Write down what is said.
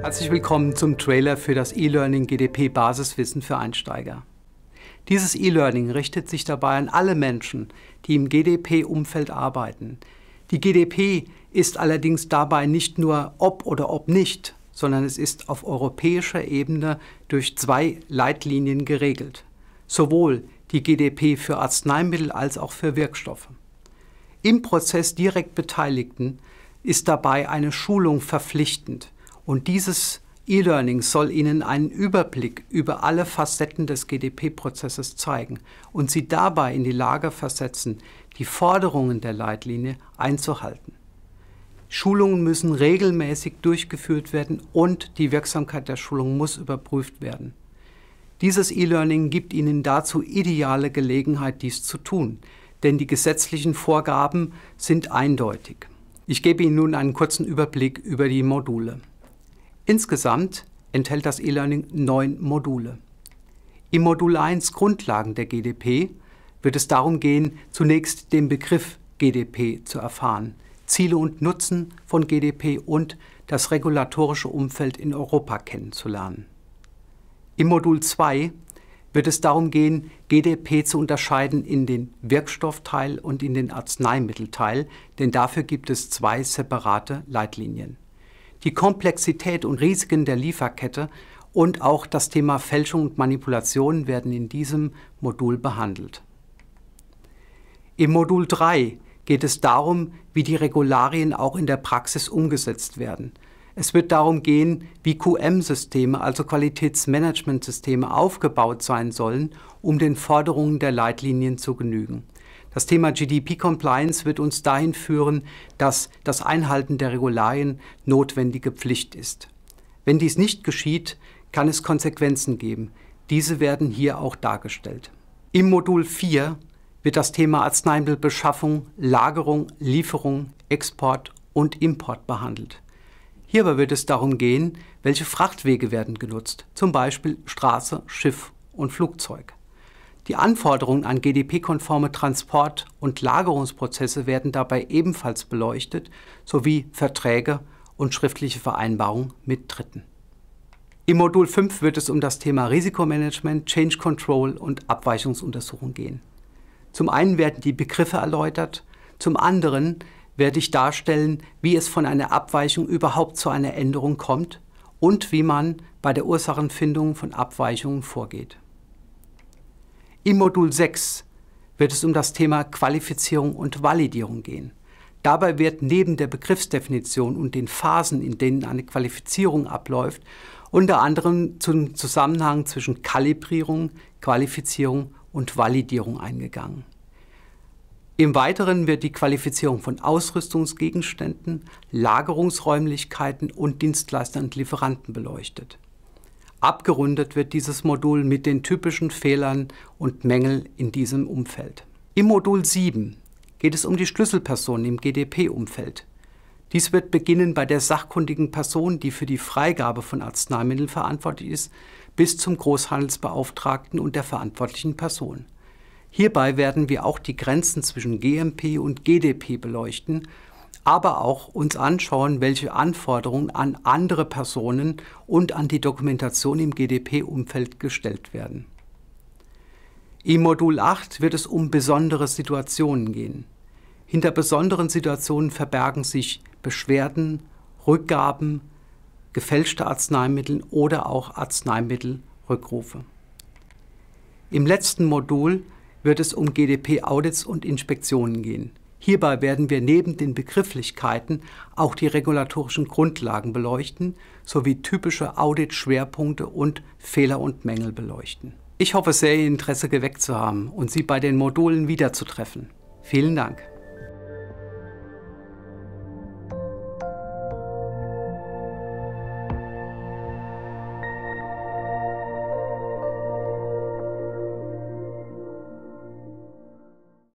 Herzlich willkommen zum Trailer für das E-Learning GDP Basiswissen für Einsteiger. Dieses E-Learning richtet sich dabei an alle Menschen, die im GDP-Umfeld arbeiten. Die GDP ist allerdings dabei nicht nur ob oder ob nicht, sondern es ist auf europäischer Ebene durch zwei Leitlinien geregelt. Sowohl die GDP für Arzneimittel als auch für Wirkstoffe. Im Prozess direkt Beteiligten ist dabei eine Schulung verpflichtend. Und dieses E-Learning soll Ihnen einen Überblick über alle Facetten des GDP-Prozesses zeigen und Sie dabei in die Lage versetzen, die Forderungen der Leitlinie einzuhalten. Schulungen müssen regelmäßig durchgeführt werden und die Wirksamkeit der Schulung muss überprüft werden. Dieses E-Learning gibt Ihnen dazu ideale Gelegenheit, dies zu tun, denn die gesetzlichen Vorgaben sind eindeutig. Ich gebe Ihnen nun einen kurzen Überblick über die Module. Insgesamt enthält das E-Learning neun Module. Im Modul 1 Grundlagen der GDP wird es darum gehen, zunächst den Begriff GDP zu erfahren, Ziele und Nutzen von GDP und das regulatorische Umfeld in Europa kennenzulernen. Im Modul 2 wird es darum gehen, GDP zu unterscheiden in den Wirkstoffteil und in den Arzneimittelteil, denn dafür gibt es zwei separate Leitlinien die Komplexität und Risiken der Lieferkette und auch das Thema Fälschung und Manipulation werden in diesem Modul behandelt. Im Modul 3 geht es darum, wie die Regularien auch in der Praxis umgesetzt werden. Es wird darum gehen, wie QM-Systeme, also Qualitätsmanagementsysteme, aufgebaut sein sollen, um den Forderungen der Leitlinien zu genügen. Das Thema GDP-Compliance wird uns dahin führen, dass das Einhalten der Regularien notwendige Pflicht ist. Wenn dies nicht geschieht, kann es Konsequenzen geben. Diese werden hier auch dargestellt. Im Modul 4 wird das Thema Arzneimittelbeschaffung, Lagerung, Lieferung, Export und Import behandelt. Hierbei wird es darum gehen, welche Frachtwege werden genutzt, zum Beispiel Straße, Schiff und Flugzeug. Die Anforderungen an GDP-konforme Transport- und Lagerungsprozesse werden dabei ebenfalls beleuchtet, sowie Verträge und schriftliche Vereinbarungen mit Dritten. Im Modul 5 wird es um das Thema Risikomanagement, Change Control und Abweichungsuntersuchung gehen. Zum einen werden die Begriffe erläutert, zum anderen werde ich darstellen, wie es von einer Abweichung überhaupt zu einer Änderung kommt und wie man bei der Ursachenfindung von Abweichungen vorgeht. Im Modul 6 wird es um das Thema Qualifizierung und Validierung gehen. Dabei wird neben der Begriffsdefinition und den Phasen, in denen eine Qualifizierung abläuft, unter anderem zum Zusammenhang zwischen Kalibrierung, Qualifizierung und Validierung eingegangen. Im Weiteren wird die Qualifizierung von Ausrüstungsgegenständen, Lagerungsräumlichkeiten und Dienstleistern und Lieferanten beleuchtet. Abgerundet wird dieses Modul mit den typischen Fehlern und Mängeln in diesem Umfeld. Im Modul 7 geht es um die Schlüsselpersonen im GDP-Umfeld. Dies wird beginnen bei der sachkundigen Person, die für die Freigabe von Arzneimitteln verantwortlich ist, bis zum Großhandelsbeauftragten und der verantwortlichen Person. Hierbei werden wir auch die Grenzen zwischen GMP und GDP beleuchten aber auch uns anschauen, welche Anforderungen an andere Personen und an die Dokumentation im GDP-Umfeld gestellt werden. Im Modul 8 wird es um besondere Situationen gehen. Hinter besonderen Situationen verbergen sich Beschwerden, Rückgaben, gefälschte Arzneimittel oder auch Arzneimittelrückrufe. Im letzten Modul wird es um GDP-Audits und Inspektionen gehen. Hierbei werden wir neben den Begrifflichkeiten auch die regulatorischen Grundlagen beleuchten, sowie typische Audit-Schwerpunkte und Fehler und Mängel beleuchten. Ich hoffe sehr, Ihr Interesse geweckt zu haben und Sie bei den Modulen wiederzutreffen. Vielen Dank.